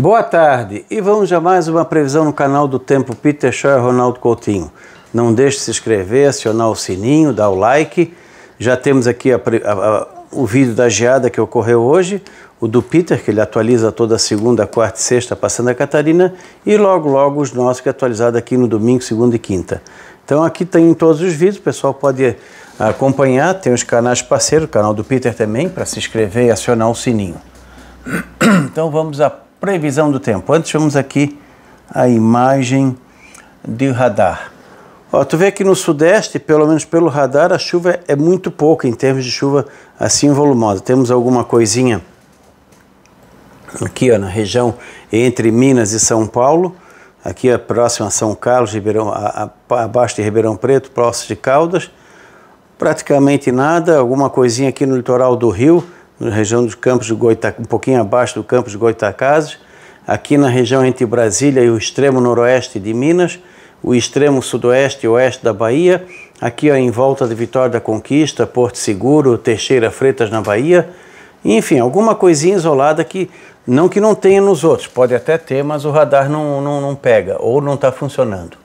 Boa tarde e vamos a mais uma previsão no canal do Tempo Peter Shaw e Ronaldo Coutinho. Não deixe de se inscrever, acionar o sininho, dar o like. Já temos aqui a, a, a, o vídeo da geada que ocorreu hoje, o do Peter, que ele atualiza toda segunda, quarta e sexta para Santa Catarina, e logo, logo os nossos que é atualizado aqui no domingo, segunda e quinta. Então aqui tem todos os vídeos, o pessoal pode eh, acompanhar, tem os canais parceiros, o canal do Peter também, para se inscrever e acionar o sininho. Então vamos a previsão do tempo. Antes vamos aqui a imagem do radar. Ó, tu vê que no sudeste, pelo menos pelo radar, a chuva é muito pouca em termos de chuva assim volumosa. Temos alguma coisinha aqui ó, na região entre Minas e São Paulo, aqui ó, próximo a São Carlos, Ribeirão, a, a, abaixo de Ribeirão Preto, próximo de Caldas, praticamente nada, alguma coisinha aqui no litoral do Rio, na região dos campos de Goitacazes, um pouquinho abaixo do campo de Goitacazes, aqui na região entre Brasília e o extremo noroeste de Minas, o extremo sudoeste e oeste da Bahia, aqui ó, em volta de Vitória da Conquista, Porto Seguro, Teixeira Freitas na Bahia, enfim, alguma coisinha isolada que não que não tenha nos outros, pode até ter, mas o radar não, não, não pega ou não está funcionando.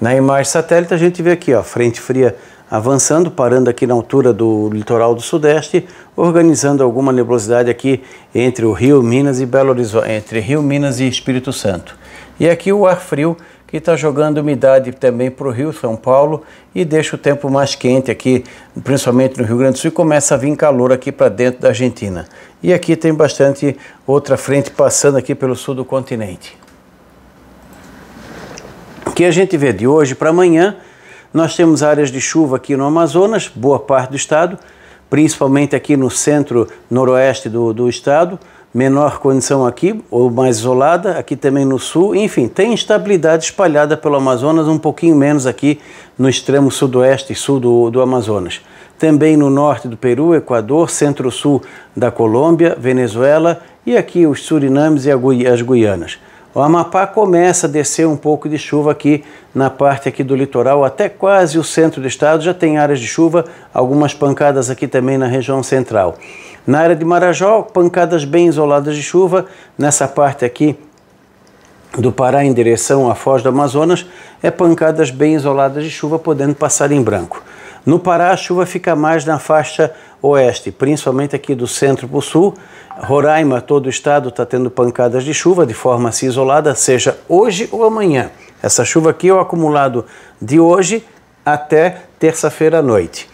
Na imagem satélite a gente vê aqui, ó, frente fria avançando, parando aqui na altura do litoral do sudeste, organizando alguma nebulosidade aqui entre o Rio Minas e Belo Horizonte, entre Rio Minas e Espírito Santo. E aqui o ar frio que está jogando umidade também para o Rio São Paulo e deixa o tempo mais quente aqui, principalmente no Rio Grande do Sul, e começa a vir calor aqui para dentro da Argentina. E aqui tem bastante outra frente passando aqui pelo sul do continente. O que a gente vê de hoje para amanhã nós temos áreas de chuva aqui no Amazonas, boa parte do estado, principalmente aqui no centro noroeste do, do estado, menor condição aqui, ou mais isolada, aqui também no sul, enfim, tem instabilidade espalhada pelo Amazonas, um pouquinho menos aqui no extremo sudoeste e sul do, do Amazonas. Também no norte do Peru, Equador, centro-sul da Colômbia, Venezuela e aqui os Surinames e as Guianas. O Amapá começa a descer um pouco de chuva aqui na parte aqui do litoral, até quase o centro do estado já tem áreas de chuva, algumas pancadas aqui também na região central. Na área de Marajó, pancadas bem isoladas de chuva, nessa parte aqui do Pará em direção à Foz do Amazonas, é pancadas bem isoladas de chuva podendo passar em branco. No Pará, a chuva fica mais na faixa oeste, principalmente aqui do centro para o sul. Roraima, todo o estado está tendo pancadas de chuva de forma assim isolada, seja hoje ou amanhã. Essa chuva aqui é o acumulado de hoje até terça-feira à noite.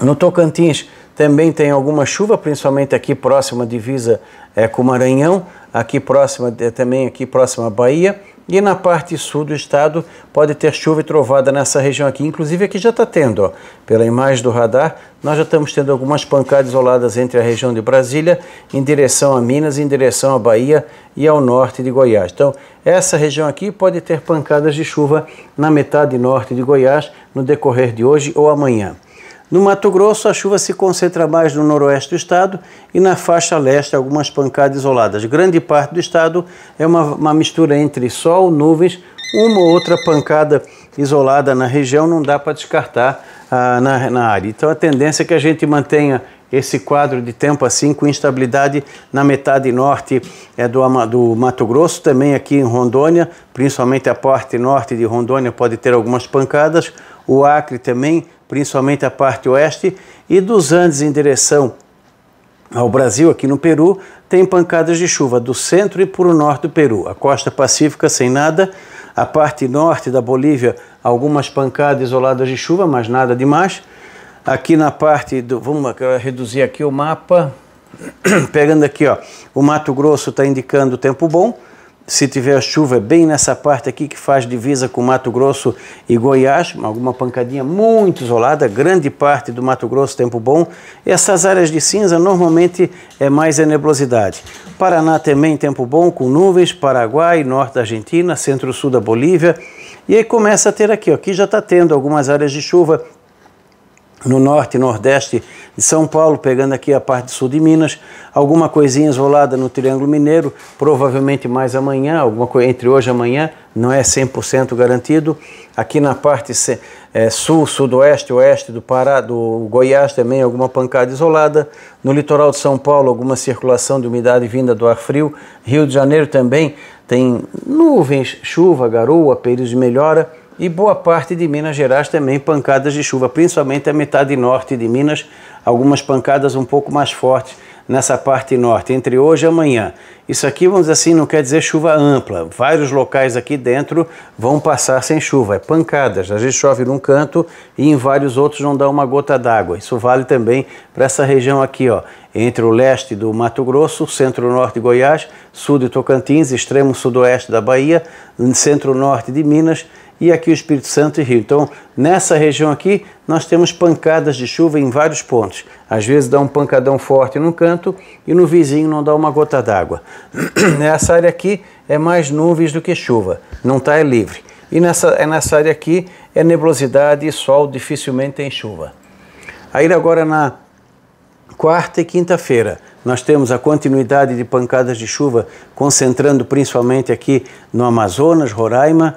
No Tocantins também tem alguma chuva, principalmente aqui próxima à divisa é, com Maranhão, aqui próxima eh, também aqui próxima à Bahia. E na parte sul do estado pode ter chuva e trovada nessa região aqui. Inclusive aqui já está tendo, ó. pela imagem do radar, nós já estamos tendo algumas pancadas isoladas entre a região de Brasília, em direção a Minas, em direção à Bahia e ao norte de Goiás. Então, essa região aqui pode ter pancadas de chuva na metade norte de Goiás no decorrer de hoje ou amanhã. No Mato Grosso, a chuva se concentra mais no noroeste do estado e na faixa leste, algumas pancadas isoladas. Grande parte do estado é uma, uma mistura entre sol, nuvens, uma ou outra pancada isolada na região, não dá para descartar ah, na, na área. Então a tendência é que a gente mantenha esse quadro de tempo assim, com instabilidade na metade norte é, do, do Mato Grosso, também aqui em Rondônia, principalmente a parte norte de Rondônia pode ter algumas pancadas, o Acre também principalmente a parte oeste, e dos Andes em direção ao Brasil, aqui no Peru, tem pancadas de chuva do centro e para o norte do Peru. A costa pacífica sem nada, a parte norte da Bolívia, algumas pancadas isoladas de chuva, mas nada demais. Aqui na parte do. Vamos reduzir aqui o mapa. Pegando aqui, ó, o Mato Grosso está indicando tempo bom se tiver chuva bem nessa parte aqui que faz divisa com Mato Grosso e Goiás, alguma pancadinha muito isolada, grande parte do Mato Grosso tempo bom. Essas áreas de cinza normalmente é mais a nebulosidade. Paraná também tempo bom com nuvens, Paraguai, norte da Argentina, centro-sul da Bolívia. E aí começa a ter aqui, ó, aqui já está tendo algumas áreas de chuva, no norte e nordeste de São Paulo, pegando aqui a parte sul de Minas, alguma coisinha isolada no Triângulo Mineiro, provavelmente mais amanhã, alguma coisa entre hoje e amanhã, não é 100% garantido. Aqui na parte é, sul, sudoeste, oeste do Pará, do Goiás também alguma pancada isolada. No litoral de São Paulo, alguma circulação de umidade vinda do ar frio. Rio de Janeiro também tem nuvens, chuva, garoa, períodos de melhora e boa parte de Minas Gerais também pancadas de chuva, principalmente a metade norte de Minas, algumas pancadas um pouco mais fortes nessa parte norte, entre hoje e amanhã. Isso aqui, vamos dizer assim, não quer dizer chuva ampla. Vários locais aqui dentro vão passar sem chuva, é pancadas. Às vezes chove num canto e em vários outros não dá uma gota d'água. Isso vale também para essa região aqui, ó, entre o leste do Mato Grosso, centro-norte de Goiás, sul de Tocantins, extremo sudoeste da Bahia, centro-norte de Minas e aqui o Espírito Santo e Rio. Então, nessa região aqui, nós temos pancadas de chuva em vários pontos. Às vezes dá um pancadão forte num canto e no vizinho não dá uma gota d'água. Nessa área aqui é mais nuvens do que chuva, não está é livre. E nessa, é nessa área aqui é nebulosidade e sol, dificilmente tem chuva. Aí agora na quarta e quinta-feira, nós temos a continuidade de pancadas de chuva concentrando principalmente aqui no Amazonas, Roraima,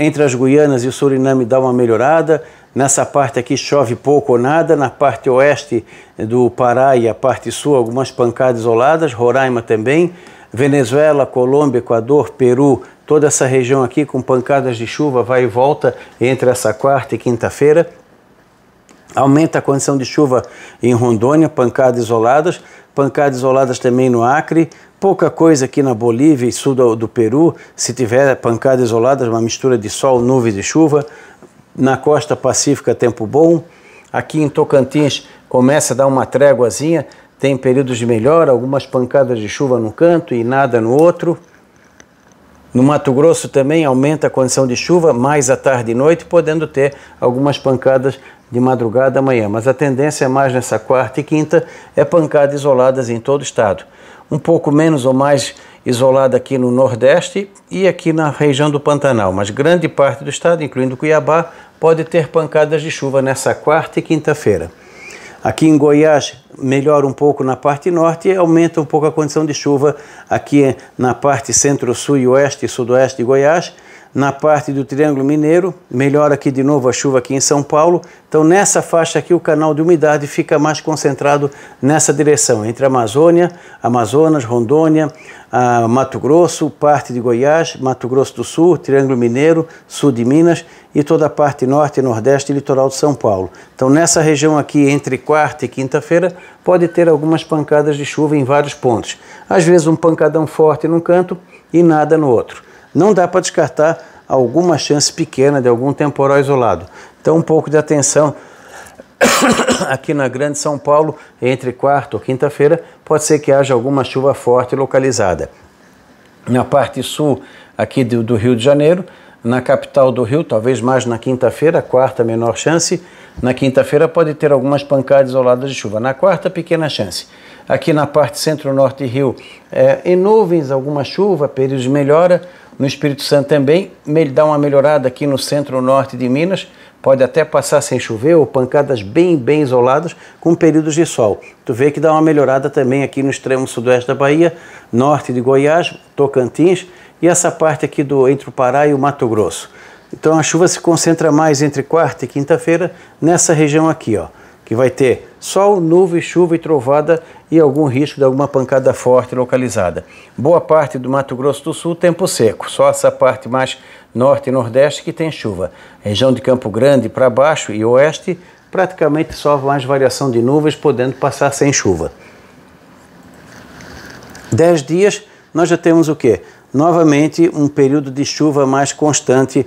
entre as Guianas e o Suriname dá uma melhorada. Nessa parte aqui chove pouco ou nada, na parte oeste do Pará e a parte sul algumas pancadas isoladas, Roraima também, Venezuela, Colômbia, Equador, Peru, toda essa região aqui com pancadas de chuva vai e volta entre essa quarta e quinta-feira. Aumenta a condição de chuva em Rondônia, pancadas isoladas, pancadas isoladas também no Acre, pouca coisa aqui na Bolívia e sul do, do Peru, se tiver pancadas isoladas, uma mistura de sol, nuvens e chuva. Na costa pacífica, tempo bom. Aqui em Tocantins começa a dar uma tréguazinha, tem períodos de melhor, algumas pancadas de chuva num canto e nada no outro. No Mato Grosso também aumenta a condição de chuva mais à tarde e noite, podendo ter algumas pancadas de madrugada amanhã, mas a tendência é mais nessa quarta e quinta é pancadas isoladas em todo o estado. Um pouco menos ou mais isolada aqui no Nordeste e aqui na região do Pantanal, mas grande parte do estado, incluindo Cuiabá, pode ter pancadas de chuva nessa quarta e quinta-feira. Aqui em Goiás melhora um pouco na parte norte e aumenta um pouco a condição de chuva aqui na parte centro-sul e oeste e sudoeste de Goiás na parte do Triângulo Mineiro, melhora aqui de novo a chuva aqui em São Paulo. Então nessa faixa aqui o canal de umidade fica mais concentrado nessa direção, entre a Amazônia, Amazonas, Rondônia, ah, Mato Grosso, parte de Goiás, Mato Grosso do Sul, Triângulo Mineiro, sul de Minas e toda a parte norte, nordeste e litoral de São Paulo. Então nessa região aqui entre quarta e quinta-feira pode ter algumas pancadas de chuva em vários pontos. Às vezes um pancadão forte num canto e nada no outro não dá para descartar alguma chance pequena de algum temporal isolado. Então, um pouco de atenção aqui na Grande São Paulo, entre quarta ou quinta-feira, pode ser que haja alguma chuva forte localizada. Na parte sul aqui do, do Rio de Janeiro, na capital do Rio, talvez mais na quinta-feira, quarta, menor chance. Na quinta-feira pode ter algumas pancadas isoladas de chuva. Na quarta, pequena chance. Aqui na parte centro-norte do Rio, é, em nuvens, alguma chuva, período de melhora no Espírito Santo também, dá uma melhorada aqui no centro-norte de Minas, pode até passar sem chover ou pancadas bem, bem isoladas, com períodos de sol. Tu vê que dá uma melhorada também aqui no extremo sudoeste da Bahia, norte de Goiás, Tocantins e essa parte aqui do entre o Pará e o Mato Grosso. Então a chuva se concentra mais entre quarta e quinta-feira nessa região aqui, ó, que vai ter sol, nuvem, chuva e trovada e algum risco de alguma pancada forte localizada. Boa parte do Mato Grosso do Sul, tempo seco, só essa parte mais norte e nordeste que tem chuva. Região de Campo Grande para baixo e oeste, praticamente só mais variação de nuvens, podendo passar sem chuva. 10 dias, nós já temos o quê? Novamente um período de chuva mais constante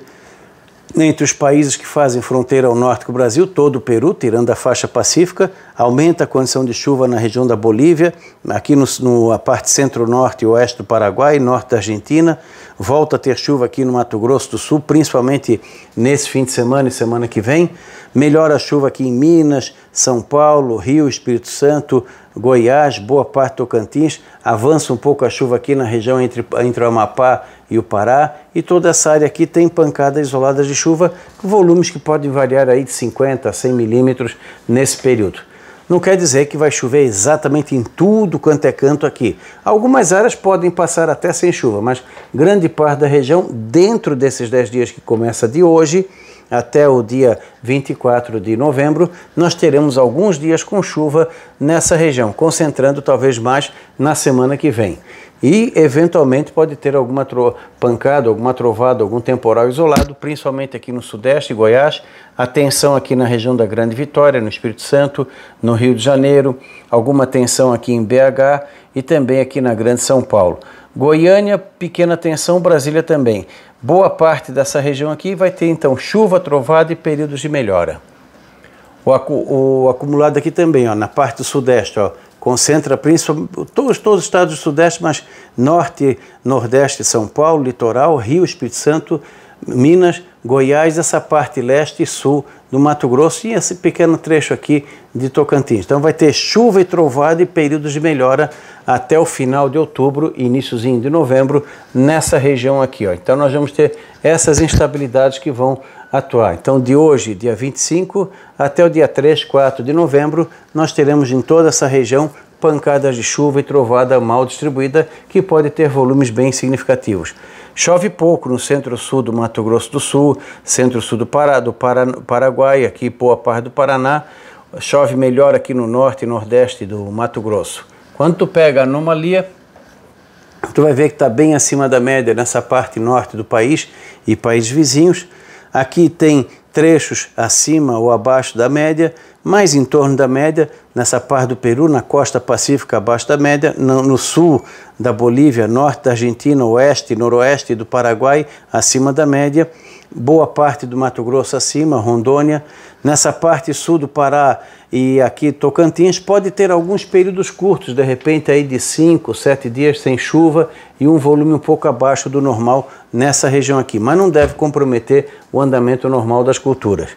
entre os países que fazem fronteira ao norte com o Brasil, todo o Peru, tirando a faixa pacífica, aumenta a condição de chuva na região da Bolívia, aqui no, no, a parte centro-norte e oeste do Paraguai, norte da Argentina. Volta a ter chuva aqui no Mato Grosso do Sul, principalmente nesse fim de semana e semana que vem. Melhora a chuva aqui em Minas, São Paulo, Rio, Espírito Santo, Goiás, boa parte do Tocantins, avança um pouco a chuva aqui na região entre, entre o Amapá e o Pará, e toda essa área aqui tem pancadas isoladas de chuva, volumes que podem variar aí de 50 a 100 milímetros nesse período. Não quer dizer que vai chover exatamente em tudo quanto é canto aqui. Algumas áreas podem passar até sem chuva, mas grande parte da região, dentro desses 10 dias que começa de hoje, até o dia 24 de novembro, nós teremos alguns dias com chuva nessa região, concentrando talvez mais na semana que vem. E eventualmente pode ter alguma pancada, alguma trovada, algum temporal isolado, principalmente aqui no Sudeste, Goiás. Atenção aqui na região da Grande Vitória, no Espírito Santo, no Rio de Janeiro, alguma atenção aqui em BH e também aqui na Grande São Paulo. Goiânia, pequena tensão, Brasília também. Boa parte dessa região aqui vai ter então chuva, trovada e períodos de melhora. O, acu o acumulado aqui também, ó, na parte do sudeste, ó, concentra principalmente todos, todos os estados do sudeste, mas norte, nordeste, São Paulo, litoral, Rio, Espírito Santo, Minas, Goiás, essa parte leste e sul do Mato Grosso e esse pequeno trecho aqui de Tocantins. Então vai ter chuva e trovada e períodos de melhora até o final de outubro e iníciozinho de novembro nessa região aqui. Ó. Então nós vamos ter essas instabilidades que vão atuar. Então de hoje, dia 25, até o dia 3, 4 de novembro, nós teremos em toda essa região pancadas de chuva e trovada mal distribuída que pode ter volumes bem significativos. Chove pouco no centro-sul do Mato Grosso do Sul, centro-sul do Pará, do Paraguai, aqui boa parte do Paraná, chove melhor aqui no norte e nordeste do Mato Grosso. Quando tu pega a anomalia, tu vai ver que está bem acima da média nessa parte norte do país e países vizinhos. Aqui tem trechos acima ou abaixo da média, mais em torno da média, nessa parte do Peru, na costa pacífica abaixo da média, no, no, sul da Bolívia, norte da Argentina, oeste, noroeste do Paraguai, acima da média, boa parte do Mato Grosso acima, Rondônia, nessa parte sul do Pará e aqui Tocantins, pode ter alguns períodos curtos, de repente aí de 5, 7 dias sem chuva e um volume um pouco abaixo do normal nessa região aqui, mas não deve comprometer o andamento normal das culturas.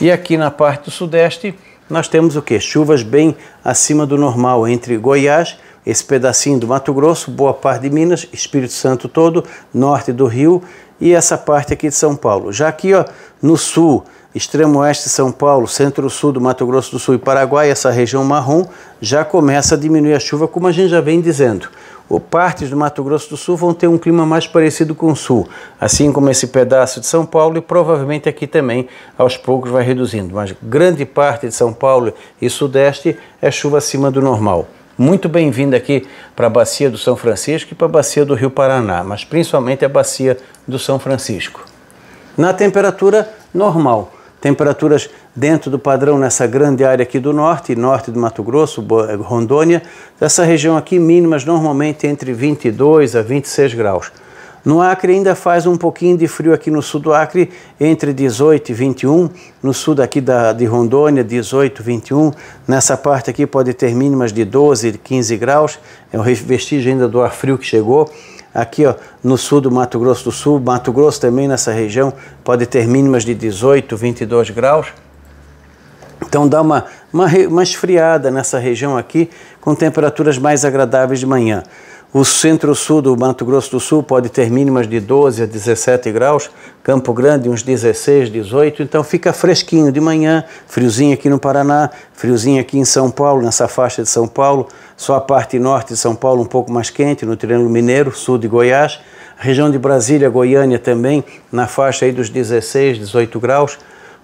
E aqui na parte do sudeste, nós temos o que? Chuvas bem acima do normal entre Goiás, esse pedacinho do Mato Grosso, boa parte de Minas, Espírito Santo todo, norte do Rio, e essa parte aqui de São Paulo. Já aqui ó, no sul, extremo oeste de São Paulo, centro-sul do Mato Grosso do Sul e Paraguai, essa região marrom, já começa a diminuir a chuva, como a gente já vem dizendo. O partes do Mato Grosso do Sul vão ter um clima mais parecido com o sul, assim como esse pedaço de São Paulo e provavelmente aqui também aos poucos vai reduzindo, mas grande parte de São Paulo e sudeste é chuva acima do normal muito bem-vinda aqui para a Bacia do São Francisco e para a Bacia do Rio Paraná, mas principalmente a Bacia do São Francisco. Na temperatura normal, temperaturas dentro do padrão nessa grande área aqui do norte, norte do Mato Grosso, Rondônia, dessa região aqui mínimas normalmente entre 22 a 26 graus. No Acre ainda faz um pouquinho de frio aqui no sul do Acre, entre 18 e 21, no sul daqui da, de Rondônia, 18, 21. Nessa parte aqui pode ter mínimas de 12, 15 graus, é um vestígio ainda do ar frio que chegou. Aqui ó, no sul do Mato Grosso do Sul, Mato Grosso também nessa região, pode ter mínimas de 18, 22 graus. Então dá uma, uma, uma esfriada nessa região aqui, com temperaturas mais agradáveis de manhã. O centro-sul do Mato Grosso do Sul pode ter mínimas de 12 a 17 graus, Campo Grande uns 16, 18, então fica fresquinho de manhã, friozinho aqui no Paraná, friozinho aqui em São Paulo, nessa faixa de São Paulo, só a parte norte de São Paulo um pouco mais quente, no Triângulo Mineiro, sul de Goiás, região de Brasília, Goiânia também, na faixa aí dos 16, 18 graus,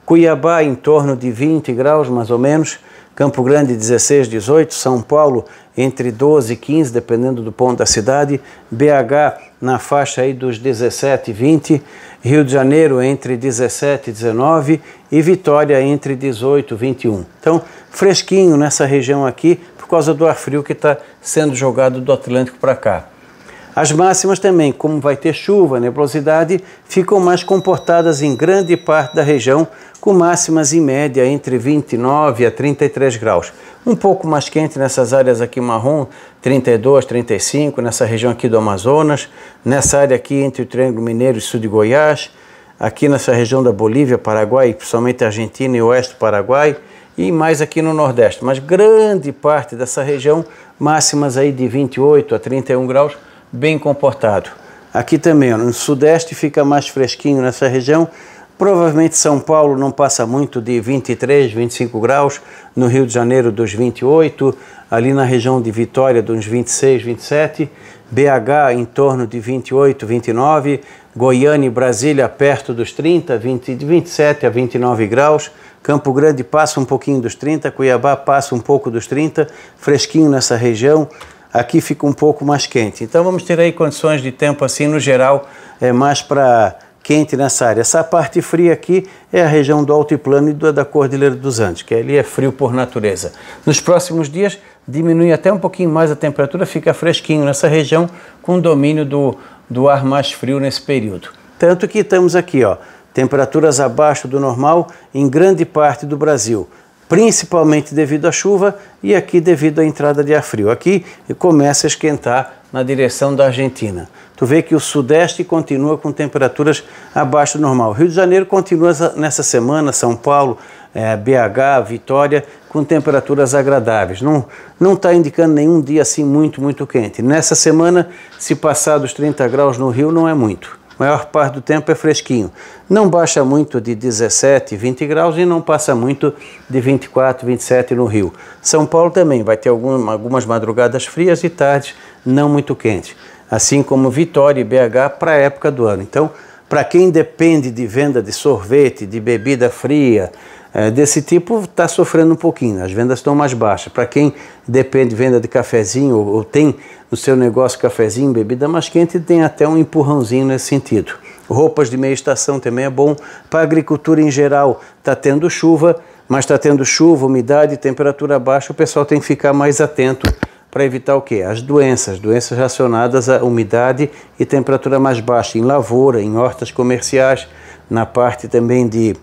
Cuiabá em torno de 20 graus, mais ou menos, Campo Grande 16, 18, São Paulo entre 12 e 15, dependendo do ponto da cidade, BH na faixa aí dos 17 e 20, Rio de Janeiro entre 17 e 19 e Vitória entre 18 e 21. Então, fresquinho nessa região aqui por causa do ar frio que está sendo jogado do Atlântico para cá. As máximas também, como vai ter chuva, nebulosidade, ficam mais comportadas em grande parte da região, com máximas em média entre 29 a 33 graus. Um pouco mais quente nessas áreas aqui marrom, 32, 35, nessa região aqui do Amazonas, nessa área aqui entre o Triângulo Mineiro e sul de Goiás, aqui nessa região da Bolívia, Paraguai, principalmente Argentina e oeste do Paraguai, e mais aqui no Nordeste. Mas grande parte dessa região, máximas aí de 28 a 31 graus, bem comportado. Aqui também, no sudeste fica mais fresquinho nessa região. Provavelmente São Paulo não passa muito de 23, 25 graus, no Rio de Janeiro dos 28, ali na região de Vitória dos 26, 27, BH em torno de 28, 29, Goiânia e Brasília perto dos 30, 20, 27 a 29 graus, Campo Grande passa um pouquinho dos 30, Cuiabá passa um pouco dos 30, fresquinho nessa região, aqui fica um pouco mais quente. Então vamos ter aí condições de tempo assim, no geral, é mais para quente nessa área. Essa parte fria aqui é a região do altiplano e da Cordilheira dos Andes, que ali é frio por natureza. Nos próximos dias diminui até um pouquinho mais a temperatura, fica fresquinho nessa região com domínio do, do ar mais frio nesse período. Tanto que estamos aqui, ó, temperaturas abaixo do normal em grande parte do Brasil principalmente devido à chuva e aqui devido à entrada de ar frio. Aqui começa a esquentar na direção da Argentina. Tu vê que o sudeste continua com temperaturas abaixo do normal. Rio de Janeiro continua nessa semana, São Paulo, é, eh, BH, Vitória, com temperaturas agradáveis. Não não está indicando nenhum dia assim muito, muito quente. Nessa semana, se passar dos 30 graus no Rio, não é muito maior parte do tempo é fresquinho. Não baixa muito de 17, 20 graus e não passa muito de 24, 27 no Rio. São Paulo também vai ter algumas madrugadas frias e tardes não muito quentes, assim como Vitória e BH para a época do ano. Então, para quem depende de venda de sorvete, de bebida fria, é, desse tipo, está sofrendo um pouquinho. As vendas estão mais baixas. Para quem depende de venda de cafezinho ou, ou tem no seu negócio cafezinho, bebida mais quente, tem até um empurrãozinho nesse sentido. Roupas de meia estação também é bom. Para a agricultura em geral, está tendo chuva, mas está tendo chuva, umidade, temperatura baixa, o pessoal tem que ficar mais atento para evitar o quê? As doenças, doenças relacionadas à umidade e temperatura mais baixa, em lavoura, em hortas comerciais, na parte também de,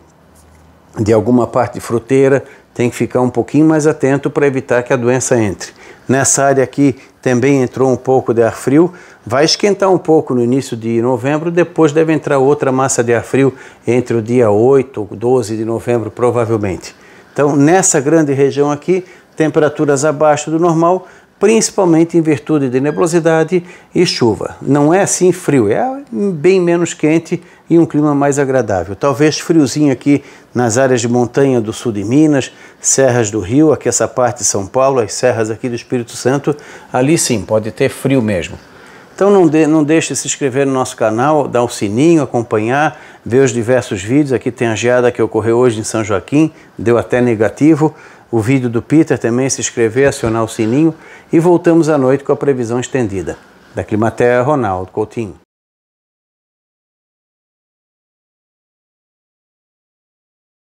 de alguma parte de fruteira, tem que ficar um pouquinho mais atento para evitar que a doença entre. Nessa área aqui também entrou um pouco de ar frio, vai esquentar um pouco no início de novembro, depois deve entrar outra massa de ar frio entre o dia 8 ou 12 de novembro, provavelmente. Então, nessa grande região aqui, temperaturas abaixo do normal, principalmente em virtude de nebulosidade e chuva. Não é assim frio, é bem menos quente e um clima mais agradável. Talvez friozinho aqui nas áreas de montanha do sul de Minas, serras do Rio, aqui essa parte de São Paulo, as serras aqui do Espírito Santo, ali sim pode ter frio mesmo. Então não, de, não deixe de se inscrever no nosso canal, dar o um sininho, acompanhar, ver os diversos vídeos. Aqui tem a geada que ocorreu hoje em São Joaquim, deu até negativo o vídeo do Peter também, se inscrever, acionar o sininho e voltamos à noite com a previsão estendida. Da Climatéria, Ronaldo Coutinho.